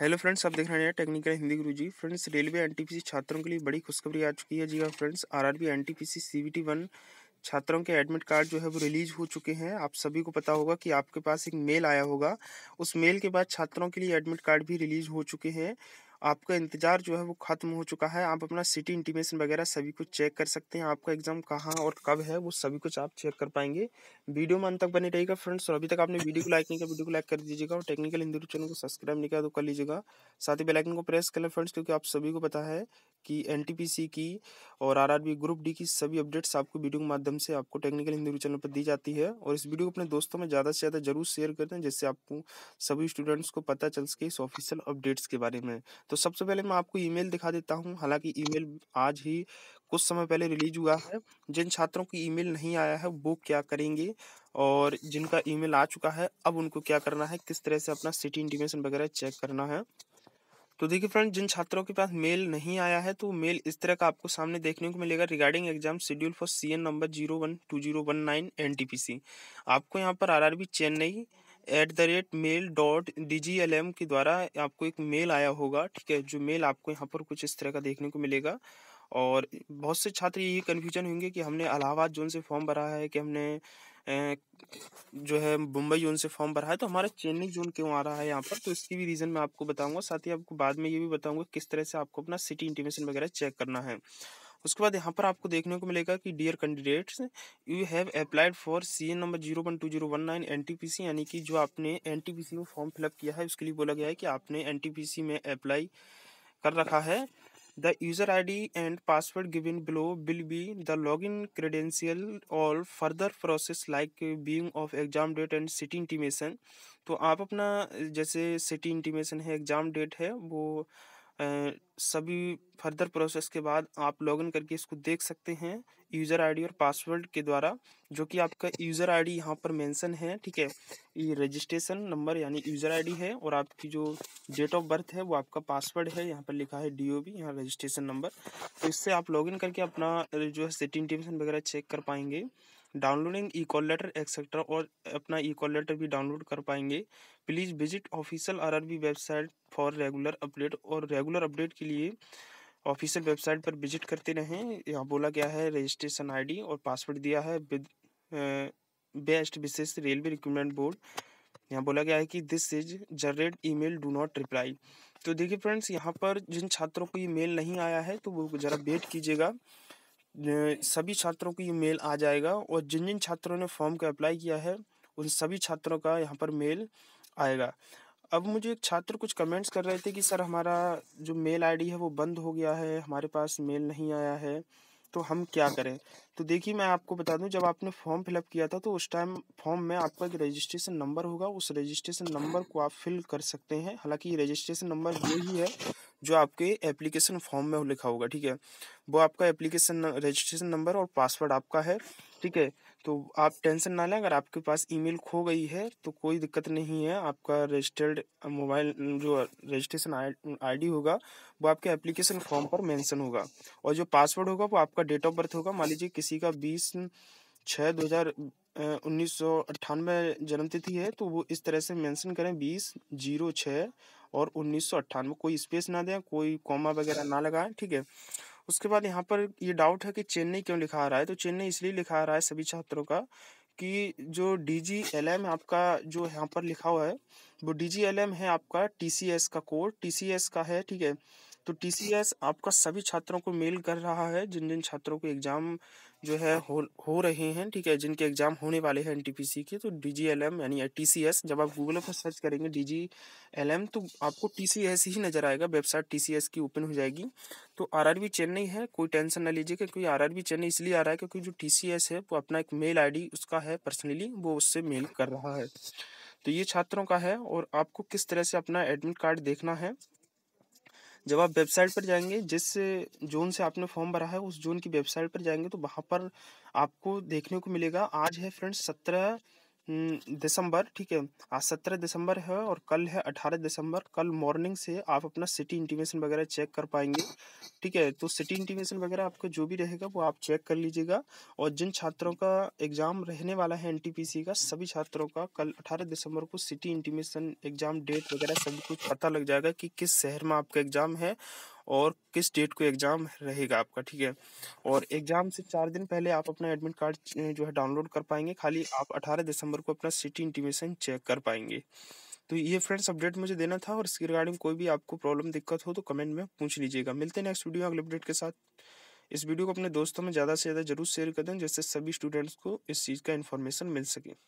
hello friends आप देख रहे हैं टेक्निकल हिंदी गुरु जी फ्रेंड्स रेलवे एनटीपीसी छात्रों के लिए बड़ी खुशखबरी आ चुकी है जी हाँ friends RRB NTPC CBT one छात्रों के एडमिट कार्ड जो है वो रिलीज हो चुके हैं आप सभी को पता होगा कि आपके पास एक मेल आया होगा उस मेल के बाद छात्रों के लिए एडमिट कार्ड भी रिलीज हो चुके हैं आपका इंतज़ार जो है वो ख़त्म हो चुका है आप अपना सिटी इंटीमेशन वगैरह सभी कुछ चेक कर सकते हैं आपका एग्ज़ाम कहाँ और कब है वो सभी कुछ आप चेक कर पाएंगे वीडियो में अंत तक बने रहेगा फ्रेंड्स और अभी तक आपने वीडियो को लाइक नहीं किया तो वीडियो को लाइक कर दीजिएगा और टेक्निकल हिंदू चैनल को सब्सक्राइब नहीं किया तो कर लीजिएगा साथ ही बेलाइकन को प्रेस कर लें फ्रेंड्स क्योंकि आप सभी को पता है कि एन की और आर ग्रुप डी की सभी अपडेट्स आपको वीडियो के माध्यम से आपको टेक्निकल हिंदू चैनल पर दी जाती है और इस वीडियो को अपने दोस्तों में ज़्यादा से ज़्यादा जरूर शेयर कर दें जिससे आपको सभी स्टूडेंट्स को पता चल सके इस ऑफिशियल अपडेट्स के बारे में तो सबसे पहले मैं आपको ईमेल दिखा देता हूँ हालांकि ईमेल आज ही कुछ समय पहले रिलीज हुआ है जिन छात्रों की ईमेल नहीं आया है वो क्या करेंगे और जिनका ईमेल आ चुका है अब उनको क्या करना है किस तरह से अपना सिटी इंटीमेशन वगैरह चेक करना है तो देखिए फ्रेंड जिन छात्रों के पास मेल नहीं आया है तो मेल इस तरह का आपको सामने देखने को मिलेगा regarding exam schedule for C number zero one two zero one nine N आपको यहाँ पर R R Chennai at the rate mail dot D G L M के द्वारा आपको एक मेल आया होगा ठीक है जो मेल आपको यहाँ पर कुछ इस तरह का देखने को मिलेगा और बहुत से छात्र यही कन्फ्यूजन होंगे कि हमने अलाहाबाद जोन से फॉर्म भरा है कि हमने जो है मुंबई जोन से फॉर्म भरा है तो हमारा चेन्नई जोन क्यों आ रहा है यहाँ पर तो इसकी भी रीज़न मैं आपको बताऊंगा साथ ही आपको बाद में ये भी बताऊंगा किस तरह से आपको अपना सिटी इंटीमेशन वगैरह चेक करना है उसके बाद यहाँ पर आपको देखने को मिलेगा कि dear candidates you have applied for C N number zero one two zero one nine N T P C यानी कि जो आपने एन टी पी सी में फॉर्म फिलअप किया है उसके लिए बोला गया है कि आपने एन टी पी सी में अप्लाई कर रखा है the user D and password give in below will be the log in credential और further process like being of exam date and city intimation तो आप अपना जैसे सिटी इंटीमेशन है एग्ज़ाम डेट है वो सभी फर्दर प्रोसेस के बाद आप लॉगिन करके इसको देख सकते हैं यूज़र आईडी और पासवर्ड के द्वारा जो कि आपका यूज़र आईडी यहाँ पर मेंशन है ठीक है ये रजिस्ट्रेशन नंबर यानी यूज़र आईडी है और आपकी जो डेट ऑफ बर्थ है वो आपका पासवर्ड है यहाँ पर लिखा है डी ओ बी यहाँ रजिस्ट्रेशन नंबर तो इससे आप लॉगिन करके अपना जो है सेटिंग टिप्स वगैरह चेक कर पाएंगे downloading E call letter etcetera और अपना ई कॉल लेटर भी डाउनलोड कर पाएंगे please visit official RRB website for regular update और रेगुलर अपडेट के लिए ऑफिशियल वेबसाइट पर विजिट करते रहें यहाँ बोला गया है रजिस्ट्रेशन आईडी और पासवर्ड दिया है बेस्ट विशेष रेलवे रिक्रूटमेंट बोर्ड यहाँ बोला गया है कि this is generate email do not reply तो देखिए फ्रेंड्स यहाँ पर जिन छात्रों को ये मेल नहीं आया है तो वो ज़रा वेट कीजिएगा सभी छात्रों को ये मेल आ जाएगा और जिन जिन छात्रों ने फॉर्म का अप्लाई किया है उन सभी छात्रों का यहाँ पर मेल आएगा अब मुझे एक छात्र कुछ कमेंट्स कर रहे थे कि सर हमारा जो मेल आईडी है वो बंद हो गया है हमारे पास मेल नहीं आया है तो हम क्या करें तो देखिए मैं आपको बता दूं जब आपने फॉर्म फिलअप किया था तो उस टाइम फॉर्म में आपका एक रजिस्ट्रेशन नंबर होगा उस रजिस्ट्रेशन नंबर को आप फिल कर सकते हैं हालांकि रजिस्ट्रेशन नंबर ही है जो आपके एप्लीकेशन फॉर्म में लिखा होगा ठीक है वो आपका एप्लीकेशन रजिस्ट्रेशन नंबर और पासवर्ड आपका है ठीक है तो आप टेंशन ना लें अगर आपके पास ईमेल खो गई है तो कोई दिक्कत नहीं है आपका रजिस्टर्ड मोबाइल जो रजिस्ट्रेशन आईडी होगा वो आपके एप्लीकेशन फॉर्म पर मेंशन होगा और जो पासवर्ड होगा वो आपका डेट ऑफ बर्थ होगा मान लीजिए किसी का बीस छः दो हज़ार उन्नीस सौ अट्ठानवे जन्मतिथि है तो वो इस तरह से मेंशन करें बीस जीरो छः और उन्नीस कोई स्पेस ना दें कोई कॉमा वगैरह ना लगाएं ठीक है उसके बाद यहाँ पर ये डाउट है कि चेन्नई क्यों लिखा आ रहा है तो चेन्नई इसलिए लिखा आ रहा है सभी छात्रों का कि जो डी जी एल एम आपका जो यहाँ पर लिखा हुआ है वो डी जी एल एम है आपका टी सी एस का कोड टी सी एस का है ठीक है तो टीसीएस आपका सभी छात्रों को मेल कर रहा है जिन जिन छात्रों को एग्ज़ाम जो है हो हो रहे हैं ठीक है जिनके एग्ज़ाम होने वाले हैं एनटीपीसी के तो डीजीएलएम यानी टीसीएस जब आप गूगल पर सर्च करेंगे डीजीएलएम तो आपको टीसीएस ही नज़र आएगा वेबसाइट टीसीएस की ओपन हो जाएगी तो आरआरबी चेन्नई है कोई टेंशन ना लीजिए क्योंकि आरआरबी चेन्नई इसलिए आ रहा है क्योंकि जो टीसीएस है वो अपना एक मेल आईडी उसका है पर्सनली वो उससे मेल कर रहा है तो ये छात्रों का है और आपको किस तरह से अपना एडमिट कार्ड देखना है जब आप वेबसाइट पर जाएंगे जिस जून से आपने फॉर्म भरा है उस जून की वेबसाइट पर जाएंगे तो वहाँ पर आपको देखने को मिलेगा आज है फ्रेंड्स सत्रह दिसंबर ठीक है आज सत्रह दिसंबर है और कल है अठारह दिसंबर कल मॉर्निंग से आप अपना सिटी इंटीमेशन वगैरह चेक कर पाएंगे ठीक है तो सिटी इंटीमेशन वगैरह आपका जो भी रहेगा वो आप चेक कर लीजिएगा और जिन छात्रों का एग्ज़ाम रहने वाला है एनटीपीसी का सभी छात्रों का कल अठारह दिसंबर को सिटी इंटीमेशन एग्ज़ाम डेट वगैरह सब कुछ पता लग जाएगा कि किस शहर में आपका एग्ज़ाम है और किस डेट को एग्ज़ाम रहेगा आपका ठीक है और एग्ज़ाम से चार दिन पहले आप अपना एडमिट कार्ड जो है डाउनलोड कर पाएंगे खाली आप अठारह दिसंबर को अपना सिटी इंटीमेशन चेक कर पाएंगे तो ये फ्रेंड्स अपडेट मुझे देना था और इसके रिगार्डिंग कोई भी आपको प्रॉब्लम दिक्कत हो तो कमेंट में पूछ लीजिएगा मिलते हैं नेक्स्ट वीडियो अगले अपडेट के साथ इस वीडियो को अपने दोस्तों में ज़्यादा से ज़्यादा जरूर शेयर कर दें जिससे सभी स्टूडेंट्स को इस चीज़ का इन्फॉर्मेशन मिल सके